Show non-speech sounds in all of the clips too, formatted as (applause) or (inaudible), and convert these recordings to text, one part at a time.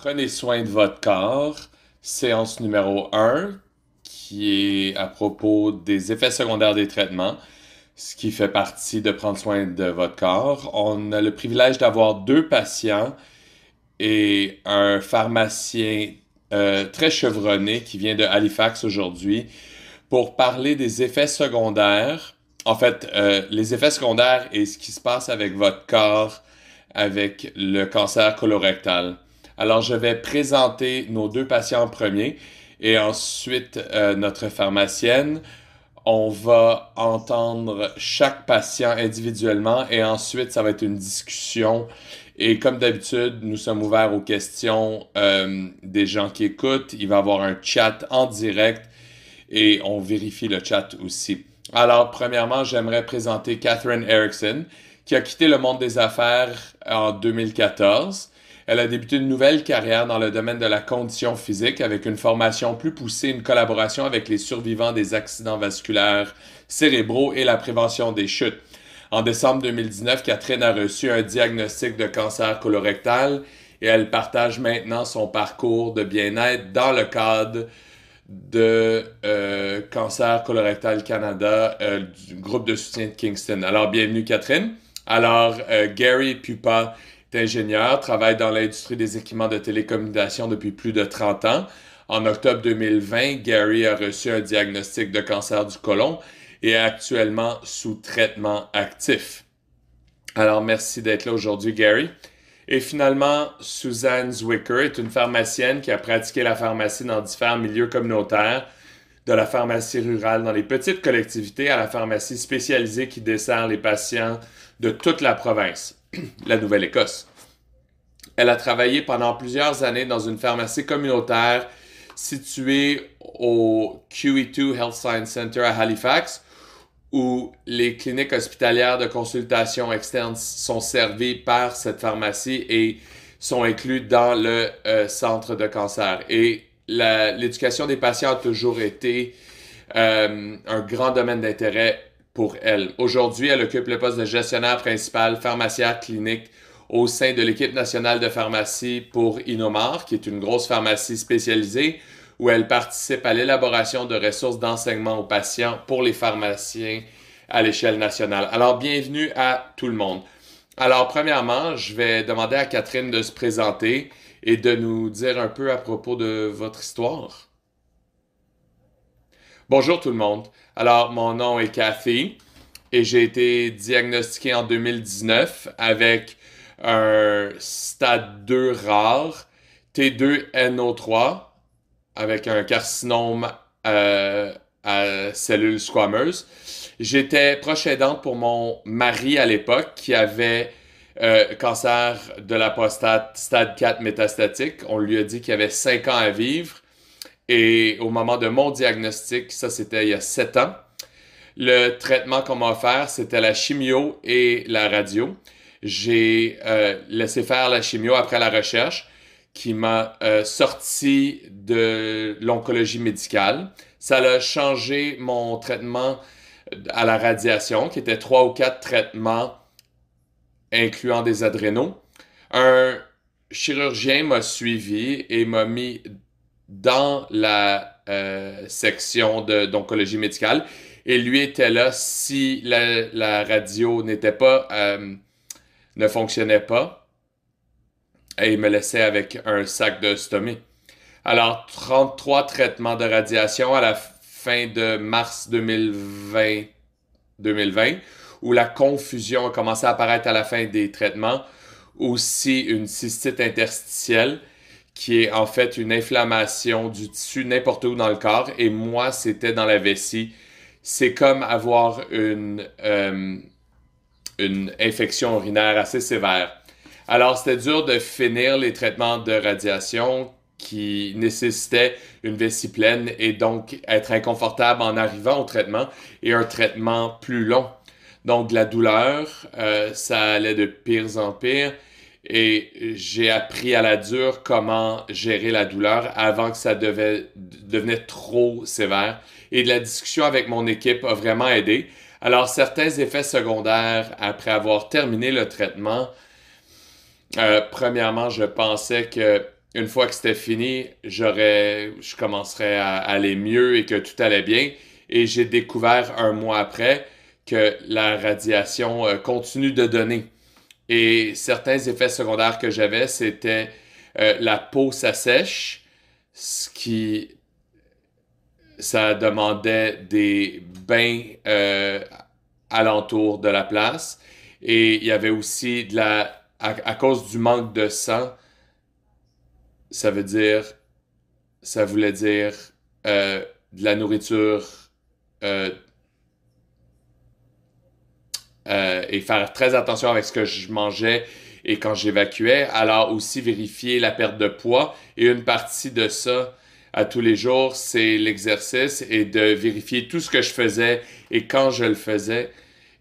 Prenez soin de votre corps, séance numéro 1, qui est à propos des effets secondaires des traitements, ce qui fait partie de prendre soin de votre corps. On a le privilège d'avoir deux patients et un pharmacien euh, très chevronné qui vient de Halifax aujourd'hui pour parler des effets secondaires. En fait, euh, les effets secondaires et ce qui se passe avec votre corps avec le cancer colorectal. Alors, je vais présenter nos deux patients en premier et ensuite euh, notre pharmacienne. On va entendre chaque patient individuellement et ensuite, ça va être une discussion. Et comme d'habitude, nous sommes ouverts aux questions euh, des gens qui écoutent. Il va y avoir un chat en direct et on vérifie le chat aussi. Alors, premièrement, j'aimerais présenter Catherine Erickson, qui a quitté le monde des affaires en 2014 elle a débuté une nouvelle carrière dans le domaine de la condition physique avec une formation plus poussée, une collaboration avec les survivants des accidents vasculaires cérébraux et la prévention des chutes. En décembre 2019, Catherine a reçu un diagnostic de cancer colorectal et elle partage maintenant son parcours de bien-être dans le cadre de euh, Cancer Colorectal Canada, euh, du groupe de soutien de Kingston. Alors, bienvenue Catherine. Alors, euh, Gary Pupa d'ingénieur, ingénieur, travaille dans l'industrie des équipements de télécommunication depuis plus de 30 ans. En octobre 2020, Gary a reçu un diagnostic de cancer du côlon et est actuellement sous traitement actif. Alors, merci d'être là aujourd'hui, Gary. Et finalement, Suzanne Zwicker est une pharmacienne qui a pratiqué la pharmacie dans différents milieux communautaires, de la pharmacie rurale dans les petites collectivités à la pharmacie spécialisée qui dessert les patients de toute la province. (clears throat) la Nouvelle-Écosse. Elle a travaillé pendant plusieurs années dans une pharmacie communautaire située au QE2 Health Science Center à Halifax, où les cliniques hospitalières de consultation externe sont servies par cette pharmacie et sont inclus dans le euh, centre de cancer. Et l'éducation des patients a toujours été euh, un grand domaine d'intérêt pour elle. Aujourd'hui, elle occupe le poste de gestionnaire principal, pharmacière clinique au sein de l'équipe nationale de pharmacie pour Inomar, qui est une grosse pharmacie spécialisée où elle participe à l'élaboration de ressources d'enseignement aux patients pour les pharmaciens à l'échelle nationale. Alors, bienvenue à tout le monde. Alors, premièrement, je vais demander à Catherine de se présenter et de nous dire un peu à propos de votre histoire. Bonjour tout le monde. Alors, mon nom est Cathy et j'ai été diagnostiqué en 2019 avec un stade 2 rare, T2NO3, avec un carcinome euh, à cellules squameuses. J'étais proche aidante pour mon mari à l'époque qui avait euh, cancer de la prostate stade 4 métastatique. On lui a dit qu'il avait 5 ans à vivre. Et au moment de mon diagnostic, ça c'était il y a sept ans, le traitement qu'on m'a offert, c'était la chimio et la radio. J'ai euh, laissé faire la chimio après la recherche qui m'a euh, sorti de l'oncologie médicale. Ça a changé mon traitement à la radiation, qui était trois ou quatre traitements incluant des adrénaux. Un chirurgien m'a suivi et m'a mis dans la euh, section d'oncologie médicale. Et lui était là si la, radio n'était euh, ne fonctionnait pas. Et il me laissait avec un sac de stomie. Alors, 33 traitements de radiation à la fin de mars 2020, 2020 où la confusion a commencé à apparaître à la fin des traitements. Aussi, une cystite interstitielle qui est en fait une inflammation du tissu n'importe où dans le corps. Et moi, c'était dans la vessie. C'est comme avoir une, euh, une infection urinaire assez sévère. Alors, c'était dur de finir les traitements de radiation qui nécessitaient une vessie pleine et donc être inconfortable en arrivant au traitement et un traitement plus long. Donc la douleur, euh, ça allait de pire en pire. Et j'ai appris à la dure comment gérer la douleur avant que ça devait, devenait trop sévère. Et la discussion avec mon équipe a vraiment aidé. Alors, certains effets secondaires après avoir terminé le traitement, euh, premièrement, je pensais que une fois que c'était fini, j'aurais, je commencerais à aller mieux et que tout allait bien. Et j'ai découvert un mois après que la radiation euh, continue de donner. Et certains effets secondaires que j'avais, c'était euh, la peau s'assèche, ce qui ça demandait des bains euh, alentour de la place. Et il y avait aussi de la. À, cause du manque de sang, ça veut dire. Ça voulait dire euh, de la nourriture euh, et faire très attention avec ce que je mangeais et quand j'évacuais. Alors aussi vérifier la perte de poids et une partie de ça à tous les jours, c'est l'exercice et de vérifier tout ce que je faisais et quand je le faisais.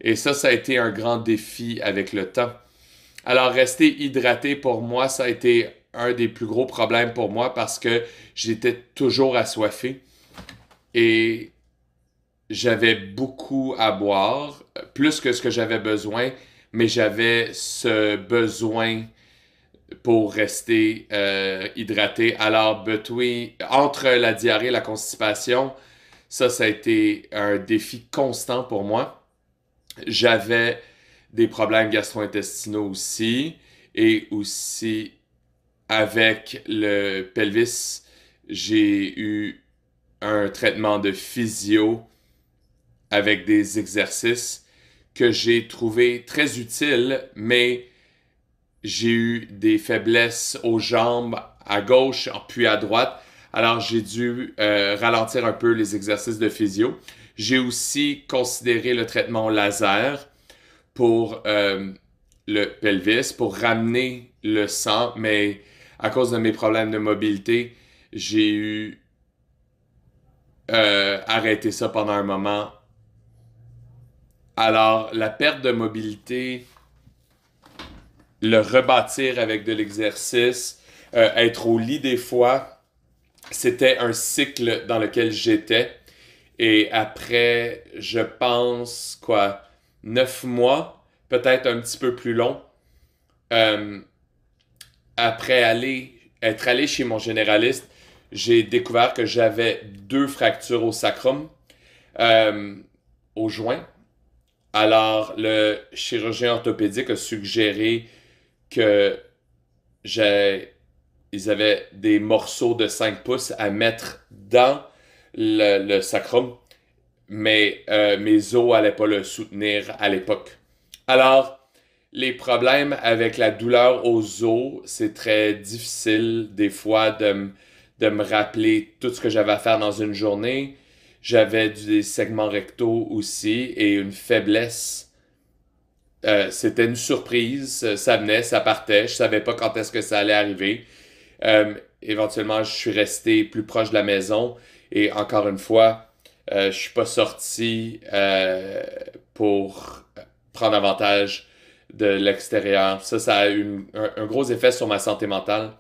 Et ça, ça a été un grand défi avec le temps. Alors rester hydraté pour moi, ça a été un des plus gros problèmes pour moi parce que j'étais toujours assoiffé. Et j'avais beaucoup à boire, plus que ce que j'avais besoin, mais j'avais ce besoin pour rester euh, hydraté. Alors, between, entre la diarrhée et la constipation, ça, ça a été un défi constant pour moi. J'avais des problèmes gastro-intestinaux aussi et aussi avec le pelvis, j'ai eu un traitement de physio avec des exercices que j'ai trouvé très utiles, mais j'ai eu des faiblesses aux jambes à gauche puis à droite. Alors j'ai dû euh, ralentir un peu les exercices de physio. J'ai aussi considéré le traitement laser pour euh, le pelvis, pour ramener le sang, mais à cause de mes problèmes de mobilité, j'ai eu euh, arrêté ça pendant un moment alors, la perte de mobilité, le rebâtir avec de l'exercice, euh, être au lit des fois, c'était un cycle dans lequel j'étais. Et après, je pense, quoi, neuf mois, peut-être un petit peu plus long, euh, après être allé chez mon généraliste, j'ai découvert que j'avais deux fractures au sacrum, euh, au joint, alors, le chirurgien orthopédique a suggéré que j'ai, ils avaient des morceaux de 5 pouces à mettre dans le, sacrum, mais euh, mes os n'allaient pas le soutenir à l'époque. Alors, les problèmes avec la douleur aux os, c'est très difficile des fois de, de me rappeler tout ce que j'avais à faire dans une journée. J'avais des segments rectaux aussi et une faiblesse. Euh, c'était une surprise. Euh, ça venait, ça partait. Je savais pas quand est-ce que ça allait arriver. Euh, éventuellement, je suis resté plus proche de la maison. Et encore une fois, je je suis pas sorti pour prendre avantage de l'extérieur. Ça, ça a eu un, gros effet sur ma santé mentale.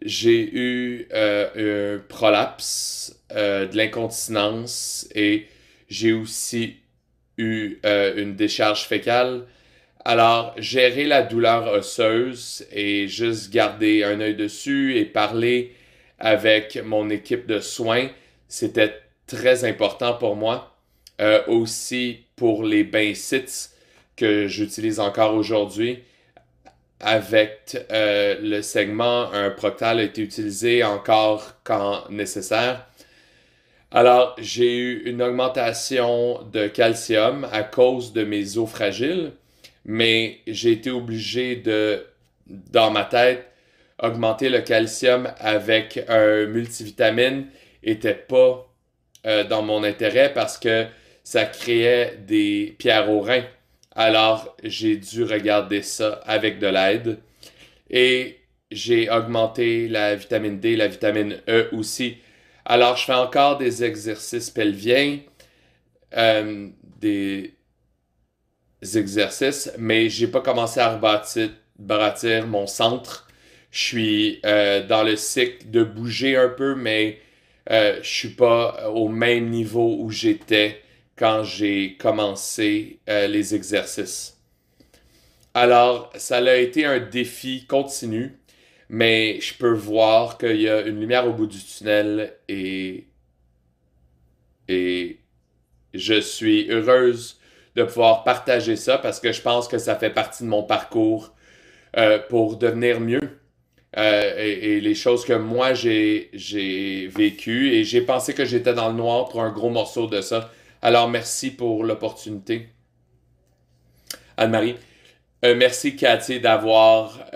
J'ai eu un prolapse euh, de l'incontinence et j'ai aussi eu euh, une décharge fécale. Alors, gérer la douleur osseuse et juste garder un œil dessus et parler avec mon équipe de soins, c'était très important pour moi. Euh, aussi pour les bains sites que j'utilise encore aujourd'hui. Avec le segment, un proctal a été utilisé encore quand nécessaire. Alors, j'ai eu une augmentation de calcium à cause de mes os fragiles, mais j'ai été obligé de, dans ma tête, augmenter le calcium avec un multivitamine n'était pas euh, dans mon intérêt parce que ça créait des pierres aux reins. Alors, j'ai dû regarder ça avec de l'aide. Et j'ai augmenté la vitamine D, la vitamine E aussi alors, je fais encore des exercices pelviens, euh, des exercices, mais je n'ai pas commencé à rebâtir, mon centre. Je suis euh, dans le cycle de bouger un peu, mais euh, je ne suis pas au même niveau où j'étais quand j'ai commencé les exercices. Alors, ça a été un défi continu mais je peux voir qu'il y a une lumière au bout du tunnel et, et je suis heureuse de pouvoir partager ça parce que je pense que ça fait partie de mon parcours euh, pour devenir mieux. Euh, et, les choses que moi j'ai, j'ai vécues et j'ai pensé que j'étais dans le noir pour un gros morceau de ça. Alors merci pour l'opportunité. Anne-Marie, euh, merci Cathy d'avoir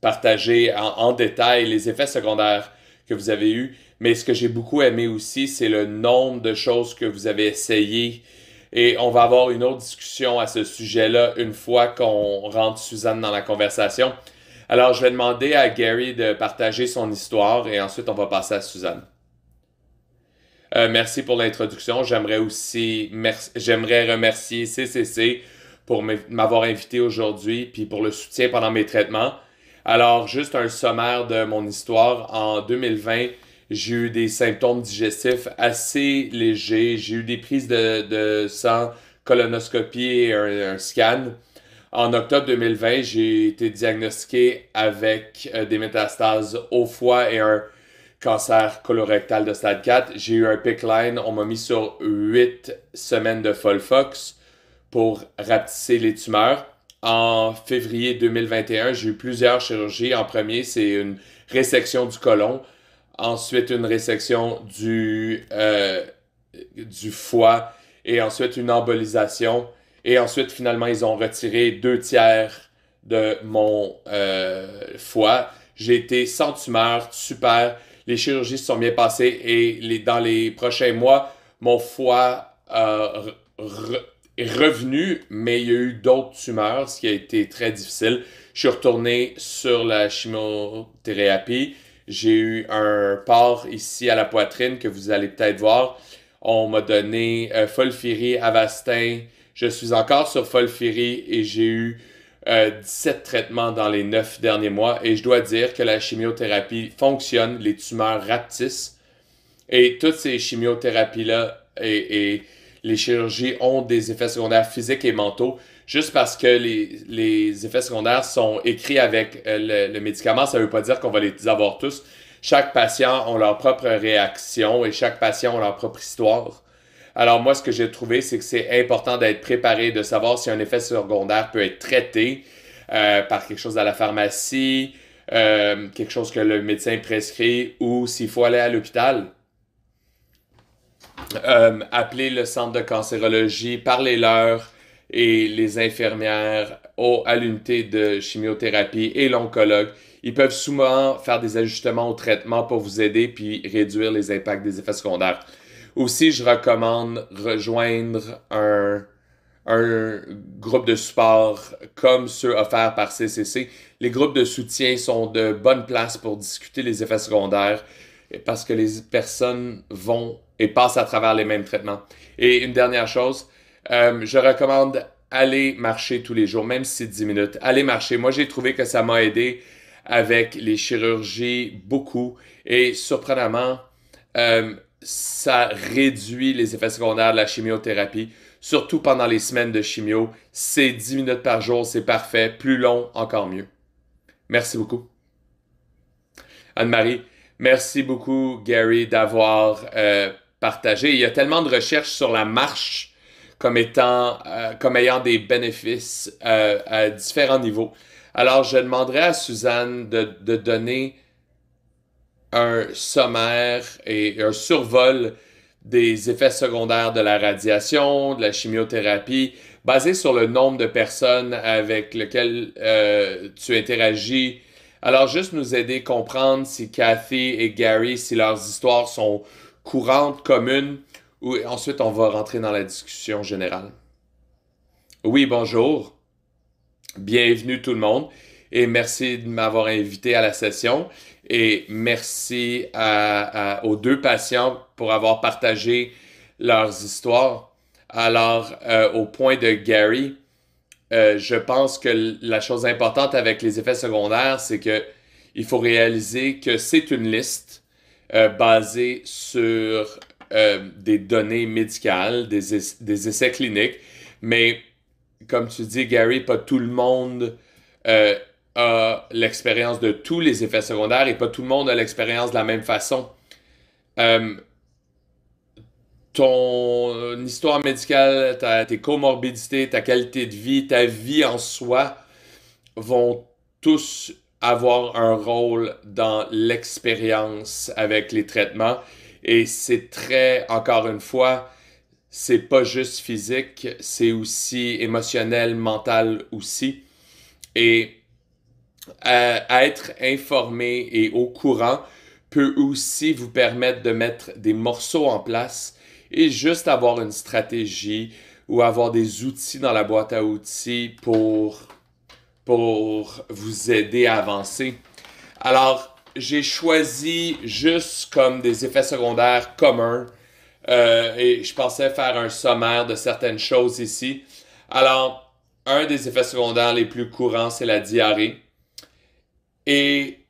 partager en, détail les effets secondaires que vous avez eus. Mais ce que j'ai beaucoup aimé aussi, c'est le nombre de choses que vous avez essayées. Et on va avoir une autre discussion à ce sujet-là une fois qu'on rentre Suzanne dans la conversation. Alors, je vais demander à Gary de partager son histoire et ensuite on va passer à Suzanne. Euh, merci pour l'introduction. J'aimerais aussi j'aimerais remercier CCC pour m'avoir invité aujourd'hui puis pour le soutien pendant mes traitements. Alors, juste un sommaire de mon histoire. En 2020, j'ai eu des symptômes digestifs assez légers. J'ai eu des prises de, de sang, colonoscopie et un, scan. En octobre 2020, j'ai été diagnostiqué avec euh, des métastases au foie et un cancer colorectal de stade 4. J'ai eu un pick line. On m'a mis sur 8 semaines de Folfox pour rapetisser les tumeurs en février 2021. J'ai eu plusieurs chirurgies. En premier, c'est une résection du côlon. Ensuite, une résection du, euh, du foie. Et ensuite, une embolisation. Et ensuite, finalement, ils ont retiré deux tiers de mon euh, foie. J'ai été sans tumeur, super. Les chirurgies se sont bien passées et les, dans les prochains mois, mon foie a revenu, mais il y a eu d'autres tumeurs, ce qui a été très difficile. Je suis retourné sur la chimiothérapie. J'ai eu un port ici à la poitrine que vous allez peut-être voir. On m'a donné euh, Folfiri, Avastin. Je suis encore sur Folfiri et j'ai eu 17 euh, traitements dans les 9 derniers mois. Et je dois dire que la chimiothérapie fonctionne. Les tumeurs rapetissent. Et toutes ces chimiothérapies-là et, et les chirurgies ont des effets secondaires physiques et mentaux, juste parce que les, les effets secondaires sont écrits avec euh, le, médicament, ça veut pas dire qu'on va les avoir tous. Chaque patient a leur propre réaction et chaque patient a leur propre histoire. Alors moi, ce que j'ai trouvé, c'est que c'est important d'être préparé, de savoir si un effet secondaire peut être traité euh, par quelque chose à la pharmacie, euh, quelque chose que le médecin prescrit ou s'il faut aller à l'hôpital. Euh, appelez le centre de cancérologie, parlez leur et les infirmières au, à l'unité de chimiothérapie et l'oncologue. Ils peuvent souvent faire des ajustements au traitement pour vous aider puis réduire les impacts des effets secondaires. Aussi, je recommande rejoindre un, groupe de support comme ceux offerts par CCC. Les groupes de soutien sont de bonnes places pour discuter les effets secondaires, parce que les personnes vont et passent à travers les mêmes traitements. Et une dernière chose, euh, je recommande aller marcher tous les jours, même si c'est 10 minutes. Allez marcher. Moi, j'ai trouvé que ça m'a aidé avec les chirurgies beaucoup et surprenamment, euh, ça réduit les effets secondaires de la chimiothérapie, surtout pendant les semaines de chimio. C'est 10 minutes par jour, c'est parfait. Plus long, encore mieux. Merci beaucoup. Anne-Marie, Merci beaucoup, Gary, d'avoir euh, partagé. Il y a tellement de recherches sur la marche comme euh, ayant des bénéfices euh, à différents niveaux. Alors, je demanderai à Suzanne de, donner un sommaire et un survol des effets secondaires de la radiation, de la chimiothérapie, basé sur le nombre de personnes avec lesquelles tu interagis alors, juste nous aider à comprendre si Cathy et Gary, si leurs histoires sont courantes, communes, ou ensuite on va rentrer dans la discussion générale. Oui, bonjour. Bienvenue tout le monde et merci de m'avoir invité à la session et merci aux deux patients pour avoir partagé leurs histoires. Alors, euh, au point de Gary, euh, je pense que la chose importante avec les effets secondaires, c'est que il faut réaliser que c'est une liste euh, basée sur euh, des données médicales, des, essais, cliniques. Mais comme tu dis, Gary, pas tout le monde a l'expérience de tous les effets secondaires et pas tout le monde a l'expérience de la même façon ton euh, histoire médicale, tes comorbidités, ta qualité de vie, ta vie en soi vont tous avoir un rôle dans l'expérience avec les traitements. Et c'est très, encore une fois, c'est pas juste physique, c'est aussi émotionnel, mental aussi. Et être informé et au courant peut aussi vous permettre de mettre des morceaux en place et juste avoir une stratégie ou avoir des outils dans la boîte à outils pour, vous aider à avancer. Alors, j'ai choisi juste comme des effets secondaires communs euh, et je pensais faire un sommaire de certaines choses ici. Alors, un des effets secondaires les plus courants, c'est la diarrhée. Et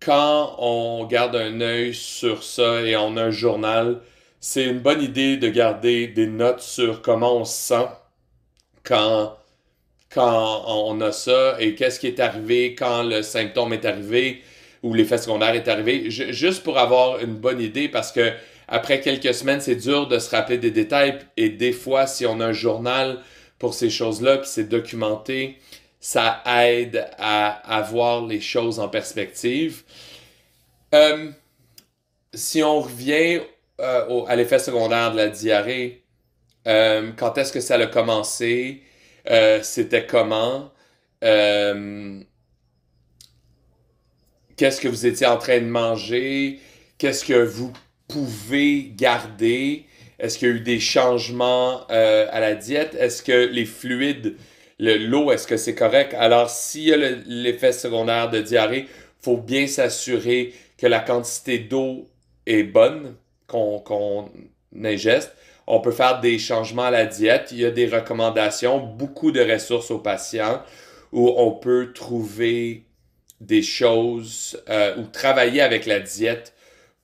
quand on garde un œil sur ça et on a un journal, c'est une bonne idée de garder des notes sur comment on se sent quand, on a ça et qu'est-ce qui est arrivé, quand le symptôme est arrivé ou l'effet secondaire est arrivé, juste pour avoir une bonne idée parce que après quelques semaines, c'est dur de se rappeler des détails et des fois, si on a un journal pour ces choses-là, puis c'est documenté, ça aide à, avoir les choses en perspective. Euh, si on revient euh, à l'effet secondaire de la diarrhée. Euh, quand est-ce que ça a commencé? Euh, c'était comment? Qu'est-ce que vous étiez en train de manger? Qu'est-ce que vous pouvez garder? Est-ce qu'il y a eu des changements à la diète? Est-ce que les fluides l'eau, est-ce que c'est correct? Alors, s'il y a l'effet secondaire de diarrhée, il faut bien s'assurer que la quantité d'eau est bonne qu'on ingeste. On peut faire des changements à la diète. Il y a des recommandations, beaucoup de ressources aux patients où on peut trouver des choses euh, ou travailler avec la diète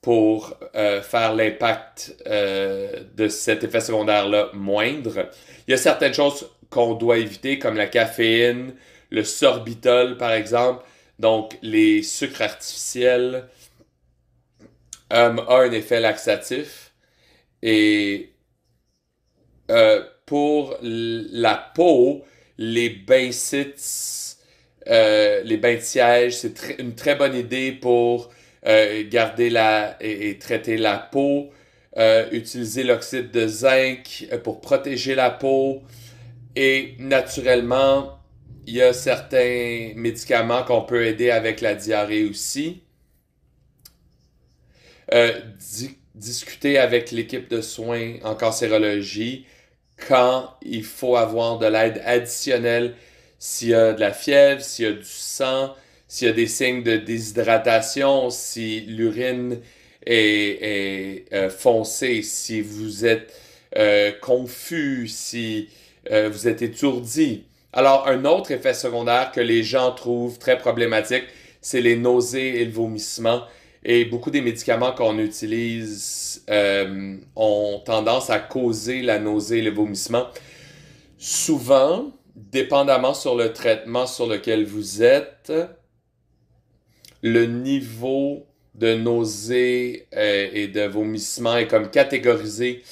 pour euh, faire l'impact euh, de cet effet secondaire-là moindre. Il y a certaines choses qu'on doit éviter, comme la caféine, le sorbitol, par exemple, donc les sucres artificiels, Um, a un effet laxatif. Et euh, pour la peau, les bains euh, les bains de siège, c'est une très bonne idée pour euh, garder la, et, traiter la peau. utiliser l'oxyde de zinc pour protéger la peau. Et naturellement, il y a certains médicaments qu'on peut aider avec la diarrhée aussi. Euh, discuter avec l'équipe de soins en cancérologie quand il faut avoir de l'aide additionnelle, s'il y a de la fièvre, s'il y a du sang, s'il y a des signes de déshydratation, si l'urine est, euh, foncée, si vous êtes euh, confus, si vous êtes étourdi. Alors, un autre effet secondaire que les gens trouvent très problématique, c'est les nausées et le vomissement. Et beaucoup des médicaments qu'on utilise euh, ont tendance à causer la nausée et le vomissement. Souvent, dépendamment sur le traitement sur lequel vous êtes, le niveau de nausée euh, et de vomissement est comme catégorisé.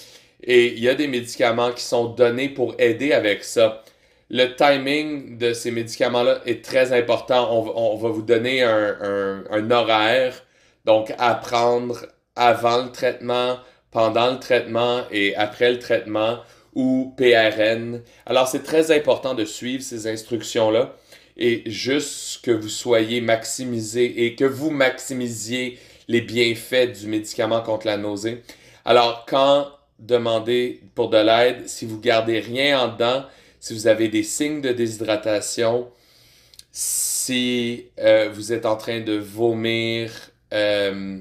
Et il y a des médicaments qui sont donnés pour aider avec ça. Le timing de ces médicaments-là est très important. On, va vous donner un horaire donc, apprendre avant le traitement, pendant le traitement et après le traitement ou PRN. Alors, c'est très important de suivre ces instructions-là et juste que vous soyez maximisé et que vous maximisiez les bienfaits du médicament contre la nausée. Alors, quand demander pour de l'aide, si vous gardez rien en dedans, si vous avez des signes de déshydratation, si euh, vous êtes en train de vomir, euh,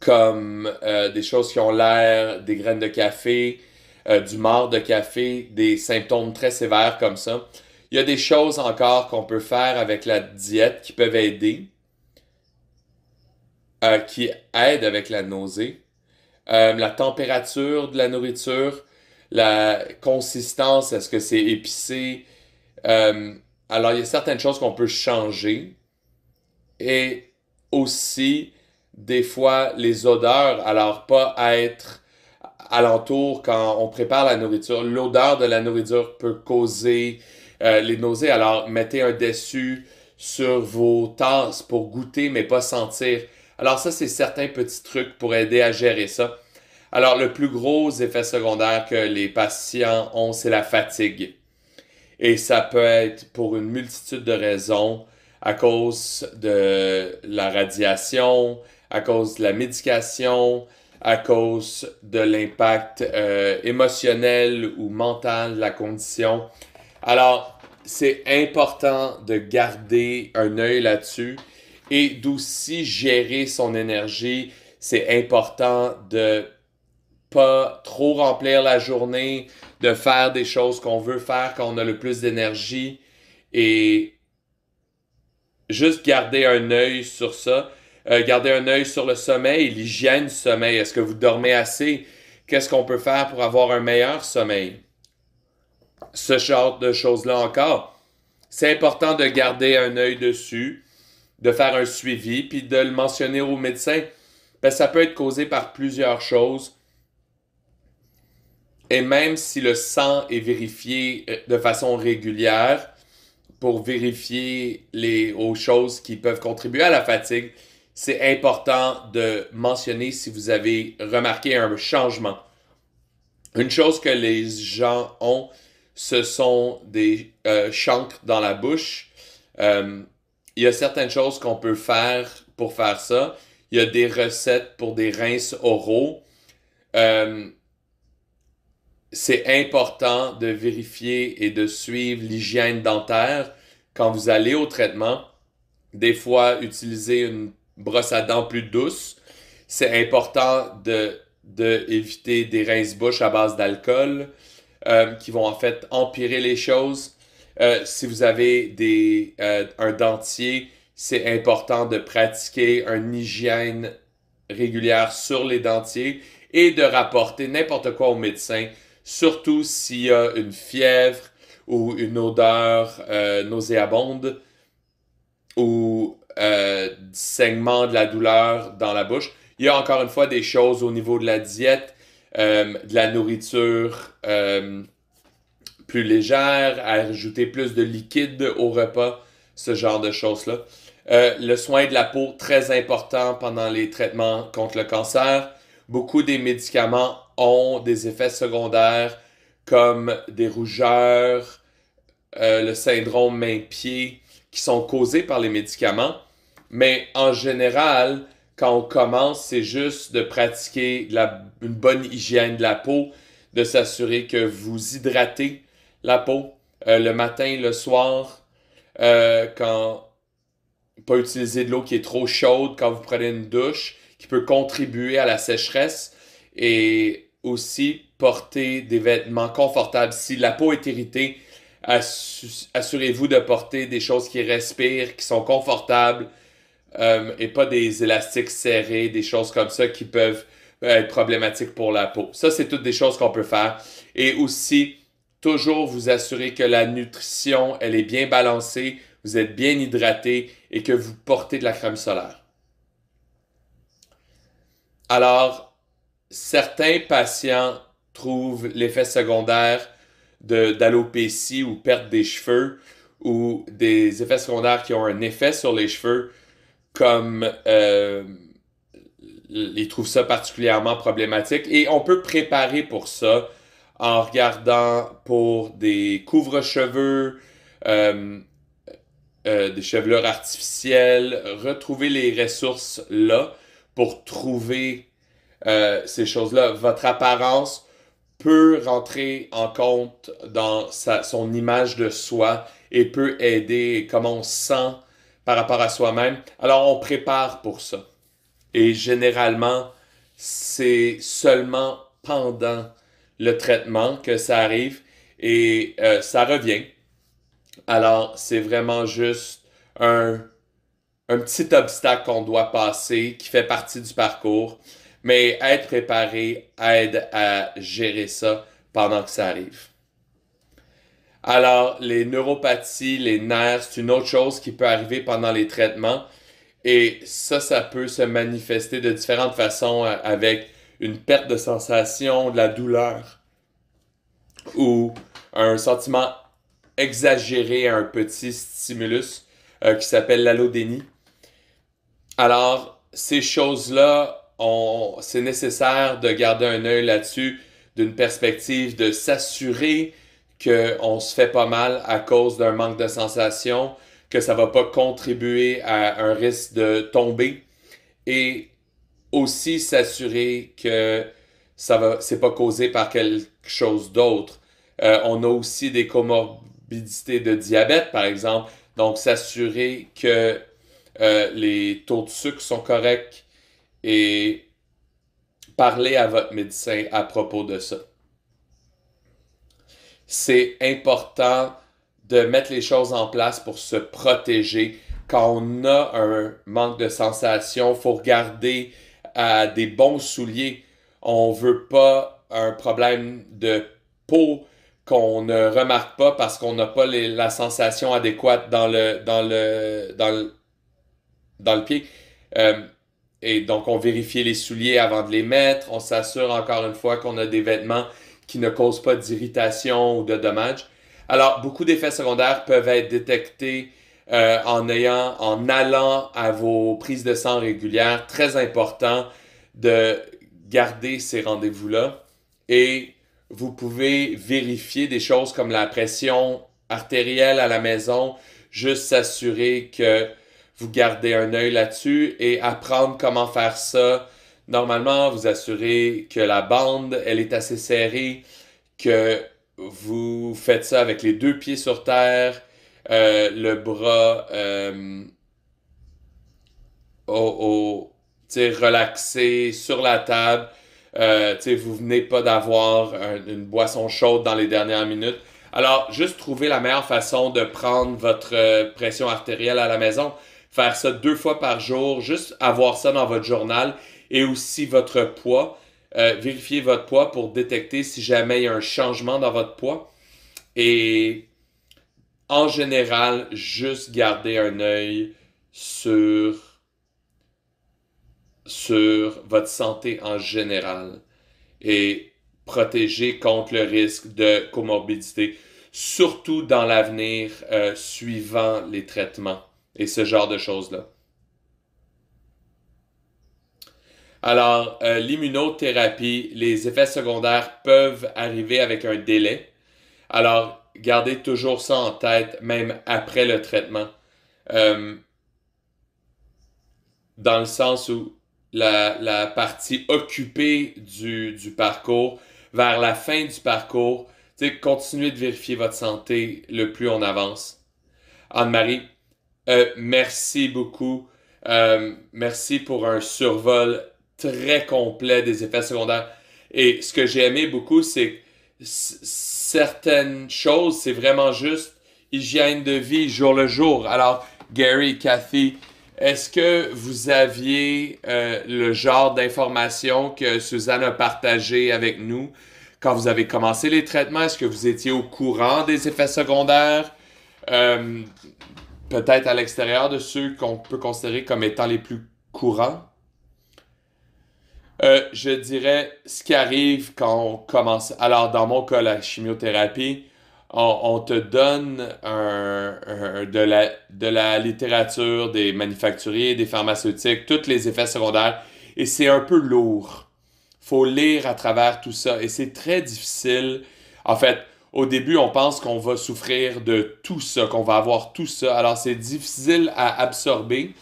comme euh, des choses qui ont l'air des graines de café, euh, du mort de café, des symptômes très sévères comme ça. Il y a des choses encore qu'on peut faire avec la diète qui peuvent aider, qui aident avec la nausée. la température de la nourriture, la consistance, est-ce que c'est épicé? alors, il y a certaines choses qu'on peut changer et aussi des fois les odeurs, alors pas être alentour quand on prépare la nourriture. L'odeur de la nourriture peut causer euh, les nausées, alors mettez un dessus sur vos tasses pour goûter mais pas sentir. Alors ça, c'est certains petits trucs pour aider à gérer ça. Alors le plus gros effet secondaire que les patients ont, c'est la fatigue. Et ça peut être pour une multitude de raisons à cause de la radiation, à cause de la médication, à cause de l'impact euh, émotionnel ou mental de la condition. Alors, c'est important de garder un œil là-dessus et d'aussi gérer son énergie. C'est important de pas trop remplir la journée, de faire des choses qu'on veut faire quand on a le plus d'énergie et juste garder un œil sur ça. Euh, garder un œil sur le sommeil, l'hygiène du sommeil. Est-ce que vous dormez assez? Qu'est-ce qu'on peut faire pour avoir un meilleur sommeil? Ce genre de choses-là encore. C'est important de garder un œil dessus, de faire un suivi, puis de le mentionner au médecin. ça peut être causé par plusieurs choses. Et même si le sang est vérifié euh, de façon régulière, pour vérifier les, choses qui peuvent contribuer à la fatigue, c'est important de mentionner si vous avez remarqué un changement. Une chose que les gens ont, ce sont des euh, chancres dans la bouche. Euh, il y a certaines choses qu'on peut faire pour faire ça. Il y a des recettes pour des rinces oraux. Euh, c'est important de vérifier et de suivre l'hygiène dentaire quand vous allez au traitement. Des fois, utiliser une brosse à dents plus douce. C'est important de, éviter des rince-bouches à base d'alcool euh, qui vont en fait empirer les choses. Euh, si vous avez euh, un dentier, c'est important de pratiquer une hygiène régulière sur les dentiers et de rapporter n'importe quoi au médecin surtout s'il y a une fièvre ou une odeur euh, nauséabonde ou euh, saignement de la douleur dans la bouche. Il y a encore une fois des choses au niveau de la diète, euh, de la nourriture euh, plus légère, à ajouter plus de liquide au repas, ce genre de choses-là. le soin de la peau, très important pendant les traitements contre le cancer. Beaucoup des médicaments ont des effets secondaires comme des rougeurs, euh, le syndrome main-pied, qui sont causés par les médicaments. Mais en général, quand on commence, c'est juste de pratiquer une bonne hygiène de la peau, de s'assurer que vous hydratez la peau euh, le matin, le soir, euh, quand pas utiliser de l'eau qui est trop chaude quand vous prenez une douche, qui peut contribuer à la sécheresse et aussi porter des vêtements confortables. Si la peau est irritée, assurez-vous de porter des choses qui respirent, qui sont confortables euh, et pas des élastiques serrés, des choses comme ça qui peuvent euh, être problématiques pour la peau. Ça, c'est toutes des choses qu'on peut faire. Et aussi, toujours vous assurer que la nutrition, elle est bien balancée, vous êtes bien hydraté et que vous portez de la crème solaire. Alors, certains patients trouvent l'effet secondaire d'alopécie ou perte des cheveux ou des effets secondaires qui ont un effet sur les cheveux comme euh, ils trouvent ça particulièrement problématique et on peut préparer pour ça en regardant pour des couvre-cheveux, euh, euh, des chevelures artificielles, retrouver les ressources là pour trouver euh, ces choses-là. Votre apparence peut rentrer en compte dans sa, son image de soi et peut aider comment on sent par rapport à soi-même. Alors on prépare pour ça. Et généralement, c'est seulement pendant le traitement que ça arrive et euh, ça revient. Alors c'est vraiment juste un, un petit obstacle qu'on doit passer qui fait partie du parcours. Mais être préparé aide à gérer ça pendant que ça arrive. Alors, les neuropathies, les nerfs, c'est une autre chose qui peut arriver pendant les traitements. Et ça, ça peut se manifester de différentes façons euh, avec une perte de sensation, de la douleur ou un sentiment exagéré à un petit stimulus euh, qui s'appelle l'allodénie. Alors, ces choses-là c'est nécessaire de garder un œil là-dessus d'une perspective de s'assurer qu'on se fait pas mal à cause d'un manque de sensation, que ça va pas contribuer à un risque de tomber et aussi s'assurer que ça va c'est pas causé par quelque chose d'autre. Euh, on a aussi des comorbidités de diabète par exemple, donc s'assurer que euh, les taux de sucre sont corrects, et parlez à votre médecin à propos de ça. C'est important de mettre les choses en place pour se protéger. Quand on a un manque de sensation, il faut regarder à des bons souliers. On ne veut pas un problème de peau qu'on ne remarque pas parce qu'on n'a pas la sensation adéquate dans le, dans le, dans pied. Euh, et donc, on vérifie les souliers avant de les mettre. On s'assure encore une fois qu'on a des vêtements qui ne causent pas d'irritation ou de dommages. Alors, beaucoup d'effets secondaires peuvent être détectés euh, en ayant, en allant à vos prises de sang régulières. Très important de garder ces rendez-vous-là. Et vous pouvez vérifier des choses comme la pression artérielle à la maison, juste s'assurer que vous gardez un œil là-dessus et apprendre comment faire ça. Normalement, vous assurez que la bande, elle est assez serrée, que vous faites ça avec les deux pieds sur terre, euh, le bras euh, au, relaxé sur la table. Euh, vous venez pas d'avoir une boisson chaude dans les dernières minutes. Alors, juste trouver la meilleure façon de prendre votre euh, pression artérielle à la maison faire ça deux fois par jour, juste avoir ça dans votre journal et aussi votre poids. Euh, Vérifiez votre poids pour détecter si jamais il y a un changement dans votre poids. Et en général, juste garder un œil sur, votre santé en général et protéger contre le risque de comorbidité, surtout dans l'avenir euh, suivant les traitements et ce genre de choses-là. Alors, euh, l'immunothérapie, les effets secondaires peuvent arriver avec un délai. Alors, gardez toujours ça en tête, même après le traitement. Euh, dans le sens où la, la partie occupée du, du, parcours, vers la fin du parcours, continuez de vérifier votre santé le plus on avance. Anne-Marie, euh, merci beaucoup. Euh, merci pour un survol très complet des effets secondaires. Et ce que j'ai aimé beaucoup, c'est certaines choses, c'est vraiment juste hygiène de vie jour le jour. Alors, Gary, Cathy, est-ce que vous aviez euh, le genre d'informations que Suzanne a partagé avec nous quand vous avez commencé les traitements? Est-ce que vous étiez au courant des effets secondaires? Euh, peut-être à l'extérieur de ceux qu'on peut considérer comme étant les plus courants. Euh, je dirais ce qui arrive quand on commence. Alors, dans mon cas, la chimiothérapie, on, te donne de, la, de la littérature, des manufacturiers, des pharmaceutiques, tous les effets secondaires, et c'est un peu lourd. faut lire à travers tout ça, et c'est très difficile. En fait, au début, on pense qu'on va souffrir de tout ça, qu'on va avoir tout ça. Alors, c'est difficile à absorber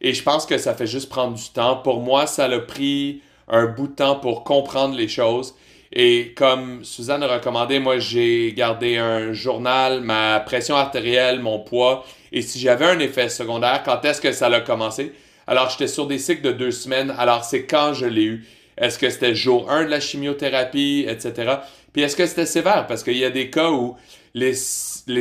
et je pense que ça fait juste prendre du temps. Pour moi, ça a pris un bout de temps pour comprendre les choses. Et comme Suzanne a recommandé, moi, j'ai gardé un journal, ma pression artérielle, mon poids. Et si j'avais un effet secondaire, quand est-ce que ça a commencé? Alors, j'étais sur des cycles de deux semaines. Alors, c'est quand je l'ai eu. Est-ce que c'était jour 1 de la chimiothérapie, etc est-ce que c'était sévère? Parce qu'il y a des cas où les,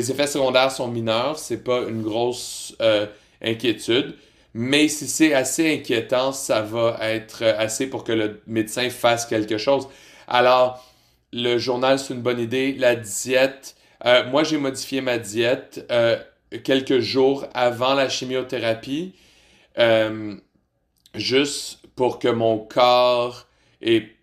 effets secondaires sont mineurs, c'est pas une grosse euh, inquiétude. Mais si c'est assez inquiétant, ça va être assez pour que le médecin fasse quelque chose. Alors, le journal, c'est une bonne idée. La diète, euh, moi, j'ai modifié ma diète euh, quelques jours avant la chimiothérapie, juste pour que mon corps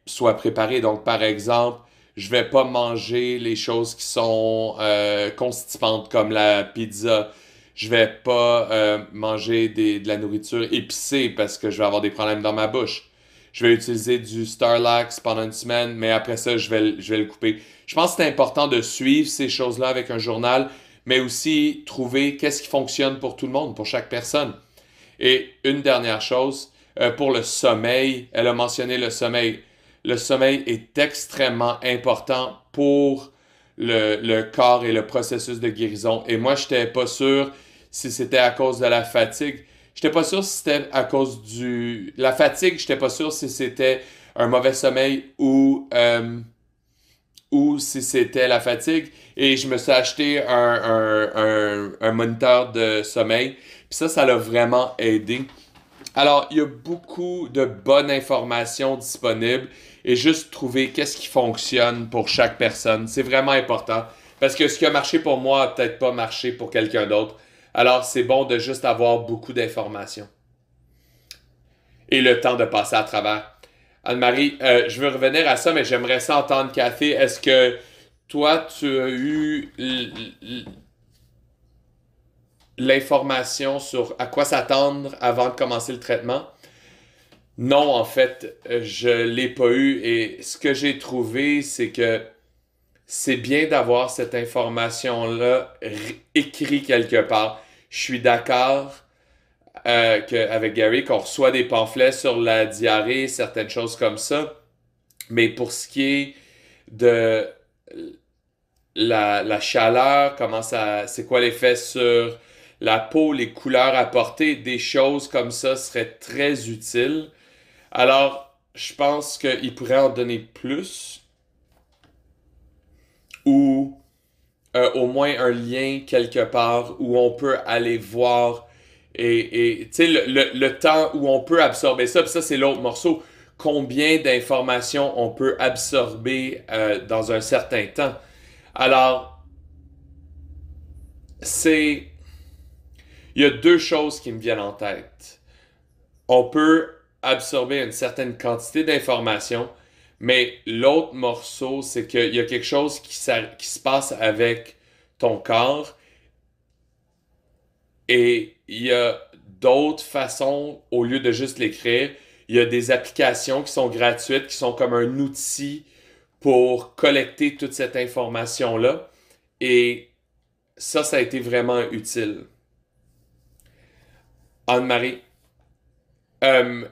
soit préparé. Donc, par exemple, je vais pas manger les choses qui sont euh, constipantes comme la pizza. Je vais pas euh, manger des, de la nourriture épicée parce que je vais avoir des problèmes dans ma bouche. Je vais utiliser du Starlax pendant une semaine, mais après ça, je vais, je vais le couper. Je pense que c'est important de suivre ces choses-là avec un journal, mais aussi trouver qu'est-ce qui fonctionne pour tout le monde, pour chaque personne. Et une dernière chose, euh, pour le sommeil, elle a mentionné le sommeil le sommeil est extrêmement important pour le, corps et le processus de guérison. Et moi, je n'étais pas sûr si c'était à cause de la fatigue. Je J'étais pas sûr si c'était à cause du... La fatigue, Je j'étais pas sûr si c'était un mauvais sommeil euh, ou... si c'était la fatigue. Et je me suis acheté un, un moniteur de sommeil. Puis ça, ça l'a vraiment aidé. Alors, il y a beaucoup de bonnes informations disponibles et juste trouver qu'est-ce qui fonctionne pour chaque personne. C'est vraiment important parce que ce qui a marché pour moi n'a peut-être pas marché pour quelqu'un d'autre. Alors, c'est bon de juste avoir beaucoup d'informations et le temps de passer à travers. Anne-Marie, euh, je veux revenir à ça, mais j'aimerais ça entendre, Cathy. Est-ce que toi, tu as eu l'information sur à quoi s'attendre avant de commencer le traitement? Non, en fait, je ne l'ai pas eu et ce que j'ai trouvé, c'est que c'est bien d'avoir cette information-là écrite quelque part. Je suis d'accord euh, avec Gary qu'on reçoit des pamphlets sur la diarrhée, certaines choses comme ça. Mais pour ce qui est de la, la chaleur, comment ça, c'est quoi l'effet sur la peau, les couleurs apportées, des choses comme ça seraient très utiles. Alors, je pense qu'il pourrait en donner plus ou euh, au moins un lien quelque part où on peut aller voir et, tu sais, le, temps où on peut absorber ça. Puis ça, c'est l'autre morceau. Combien d'informations on peut absorber euh, dans un certain temps. Alors, c'est... Il y a deux choses qui me viennent en tête. On peut absorber une certaine quantité d'informations, mais l'autre morceau, c'est qu'il y a quelque chose qui, se passe avec ton corps et il y a d'autres façons, au lieu de juste l'écrire, il y a des applications qui sont gratuites, qui sont comme un outil pour collecter toute cette information-là. Et ça, ça a été vraiment utile. Anne-Marie, euh,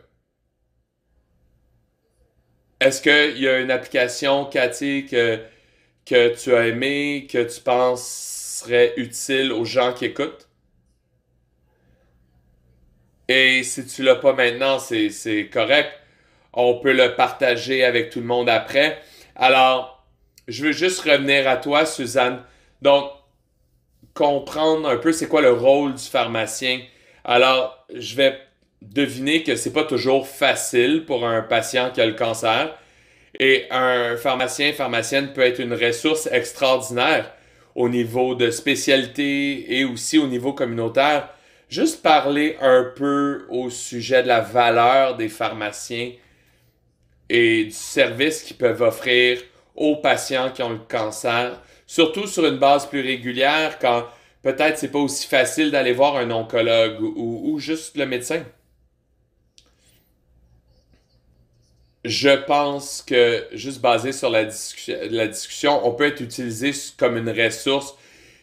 est-ce qu'il y a une application, Cathy, que, tu as aimée, que tu penses serait utile aux gens qui écoutent? Et si tu l'as pas maintenant, c'est correct. On peut le partager avec tout le monde après. Alors, je veux juste revenir à toi, Suzanne. Donc, comprendre un peu c'est quoi le rôle du pharmacien. Alors, je vais Devinez que c'est pas toujours facile pour un patient qui a le cancer. Et un pharmacien, pharmacienne peut être une ressource extraordinaire au niveau de spécialité et aussi au niveau communautaire. Juste parler un peu au sujet de la valeur des pharmaciens et du service qu'ils peuvent offrir aux patients qui ont le cancer, surtout sur une base plus régulière quand peut-être c'est pas aussi facile d'aller voir un oncologue ou juste le médecin. je pense que juste basé sur la, la discussion, on peut être utilisé comme une ressource.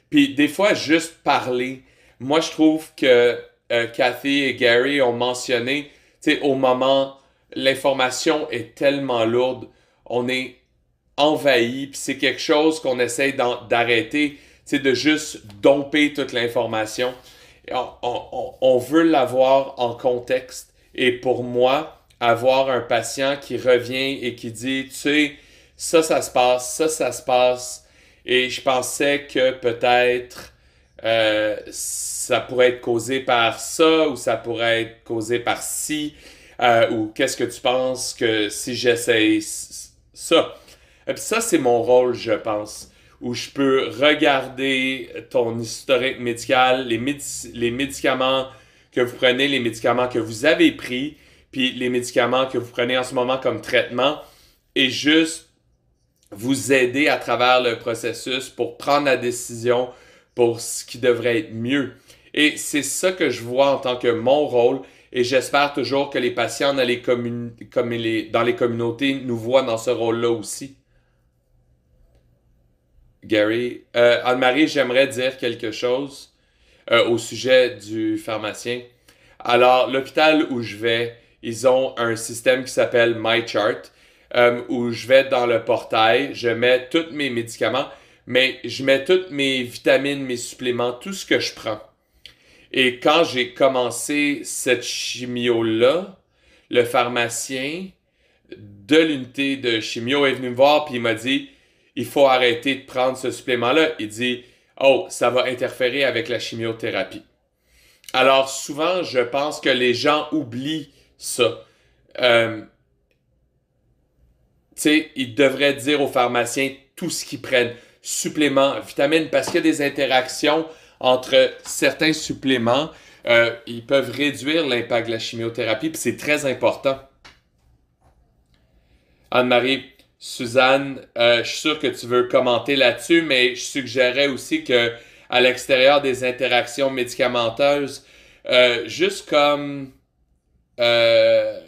Puis des fois, juste parler. Moi, je trouve que euh, Cathy et Gary ont mentionné, tu sais, au moment, l'information est tellement lourde, on est envahi, puis c'est quelque chose qu'on essaye d'arrêter, tu de juste domper toute l'information. On, on, on veut l'avoir en contexte. Et pour moi, avoir un patient qui revient et qui dit, tu sais, ça, ça se passe, ça, ça se passe, et je pensais que peut-être euh, ça pourrait être causé par ça ou ça pourrait être causé par ci, euh, ou qu'est-ce que tu penses que si j'essaye ça. Et euh, puis ça, c'est mon rôle, je pense, où je peux regarder ton historique médical, les, les médicaments que vous prenez, les médicaments que vous avez pris, puis les médicaments que vous prenez en ce moment comme traitement et juste vous aider à travers le processus pour prendre la décision pour ce qui devrait être mieux. Et c'est ça que je vois en tant que mon rôle et j'espère toujours que les patients dans les, comme les... dans les communautés nous voient dans ce rôle-là aussi. Gary, euh, Anne-Marie, j'aimerais dire quelque chose euh, au sujet du pharmacien. Alors, l'hôpital où je vais, ils ont un système qui s'appelle MyChart euh, où je vais dans le portail, je mets tous mes médicaments, mais je mets toutes mes vitamines, mes suppléments, tout ce que je prends. Et quand j'ai commencé cette chimio-là, le pharmacien de l'unité de chimio est venu me voir puis il m'a dit il faut arrêter de prendre ce supplément-là. Il dit Oh, ça va interférer avec la chimiothérapie. Alors souvent, je pense que les gens oublient ça. Euh, tu sais, ils devraient dire aux pharmaciens tout ce qu'ils prennent. Suppléments, vitamines, parce qu'il y a des interactions entre certains suppléments. Euh, ils peuvent réduire l'impact de la chimiothérapie, puis c'est très important. Anne-Marie, Suzanne, euh, je suis sûr que tu veux commenter là-dessus, mais je suggérais aussi que à l'extérieur des interactions médicamenteuses, juste comme euh,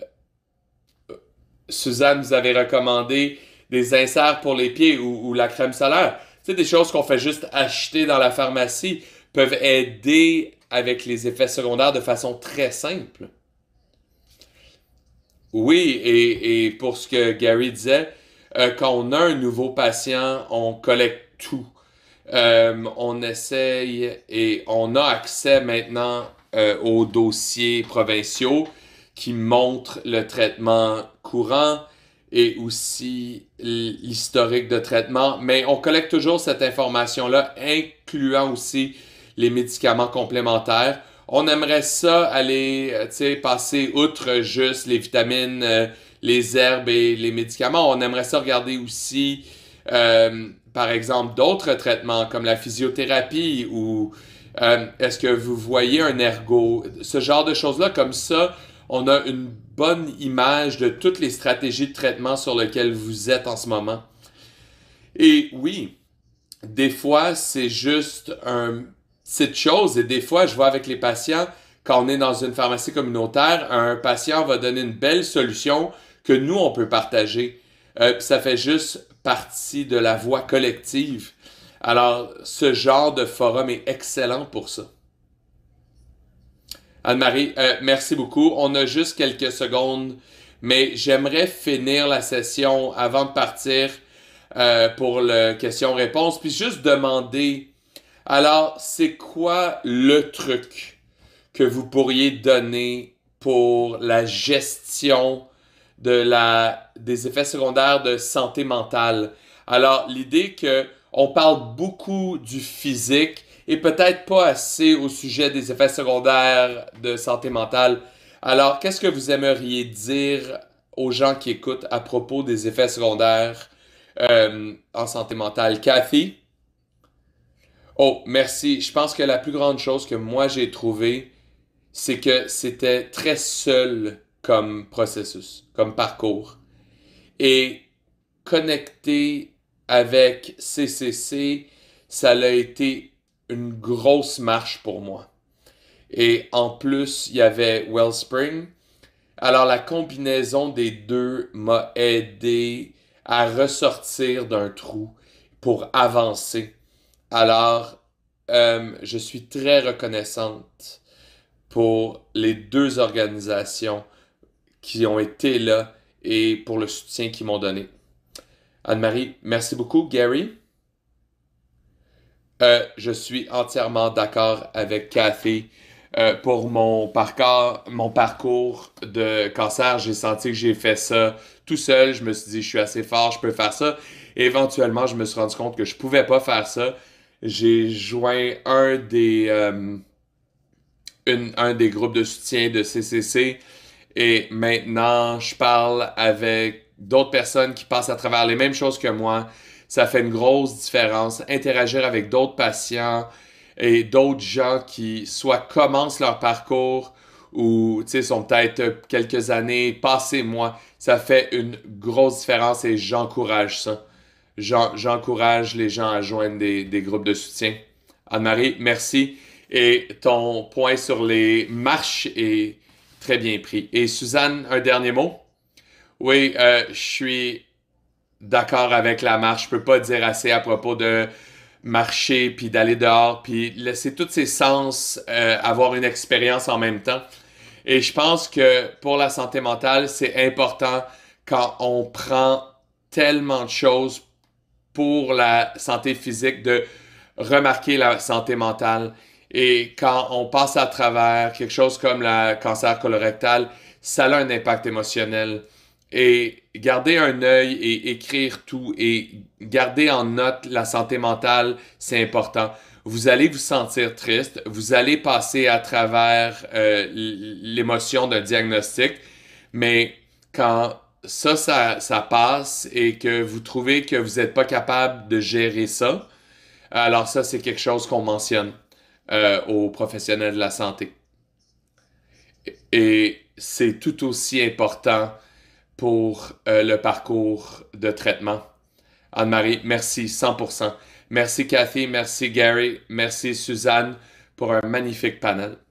Suzanne nous avait recommandé des inserts pour les pieds ou, la crème solaire. C'est des choses qu'on fait juste acheter dans la pharmacie peuvent aider avec les effets secondaires de façon très simple. Oui, et, pour ce que Gary disait, euh, quand on a un nouveau patient, on collecte tout. Euh, on essaye et on a accès maintenant aux dossiers provinciaux qui montre le traitement courant et aussi l'historique de traitement. Mais on collecte toujours cette information-là, incluant aussi les médicaments complémentaires. On aimerait ça aller euh, passer outre juste les vitamines, euh, les herbes et les médicaments. On aimerait ça regarder aussi, euh, par exemple, d'autres traitements comme la physiothérapie ou est-ce que vous voyez un ergo, ce genre de choses-là comme ça on a une bonne image de toutes les stratégies de traitement sur lesquelles vous êtes en ce moment. Et oui, des fois, c'est juste une petite chose. Et des fois, je vois avec les patients, quand on est dans une pharmacie communautaire, un patient va donner une belle solution que nous, on peut partager. Euh, ça fait juste partie de la voie collective. Alors, ce genre de forum est excellent pour ça. Anne-Marie, euh, merci beaucoup. On a juste quelques secondes, mais j'aimerais finir la session avant de partir euh, pour le question-réponse, puis juste demander, alors, c'est quoi le truc que vous pourriez donner pour la gestion de la, des effets secondaires de santé mentale? Alors, l'idée que on parle beaucoup du physique, et peut-être pas assez au sujet des effets secondaires de santé mentale. Alors, qu'est-ce que vous aimeriez dire aux gens qui écoutent à propos des effets secondaires euh, en santé mentale? Cathy? Oh, merci. Je pense que la plus grande chose que moi j'ai trouvée, c'est que c'était très seul comme processus, comme parcours. Et connecté avec CCC, ça l'a été une grosse marche pour moi. Et en plus, il y avait Wellspring. Alors la combinaison des deux m'a aidé à ressortir d'un trou pour avancer. Alors, euh, je suis très reconnaissante pour les deux organisations qui ont été là et pour le soutien qu'ils m'ont donné. Anne-Marie, merci beaucoup. Gary? Euh, je suis entièrement d'accord avec Cathy. Euh, pour mon parcours, de cancer, j'ai senti que j'ai fait ça tout seul. Je me suis dit, je suis assez fort, je peux faire ça. Et éventuellement, je me suis rendu compte que je pouvais pas faire ça. J'ai joint un des euh, groupes de soutien de CCC et maintenant, je parle avec d'autres personnes qui passent à travers les mêmes choses que moi ça fait une grosse différence. Interagir avec d'autres patients et d'autres gens qui soit commencent leur parcours ou sont peut-être quelques années, passées, moi ça fait une grosse différence et j'encourage ça. J'encourage les gens à joindre des, groupes de soutien. Anne-Marie, merci. Et ton point sur les marches est très bien pris. Et Suzanne, un dernier mot? Oui, euh, je suis d'accord avec la marche. Je peux pas dire assez à propos de marcher, puis d'aller dehors, puis laisser tous ces sens euh, avoir une expérience en même temps. Et je pense que pour la santé mentale, c'est important quand on prend tellement de choses pour la santé physique de remarquer la santé mentale. Et quand on passe à travers quelque chose comme le cancer colorectal, ça a un impact émotionnel et garder un œil et écrire tout et garder en note la santé mentale, c'est important. Vous allez vous sentir triste, vous allez passer à travers euh, l'émotion d'un diagnostic, mais quand ça, ça, ça, passe et que vous trouvez que vous n'êtes pas capable de gérer ça, alors ça, c'est quelque chose qu'on mentionne euh, aux professionnels de la santé. Et c'est tout aussi important pour euh, le parcours de traitement. Anne-Marie, merci 100%. Merci Cathy, merci Gary, merci Suzanne pour un magnifique panel.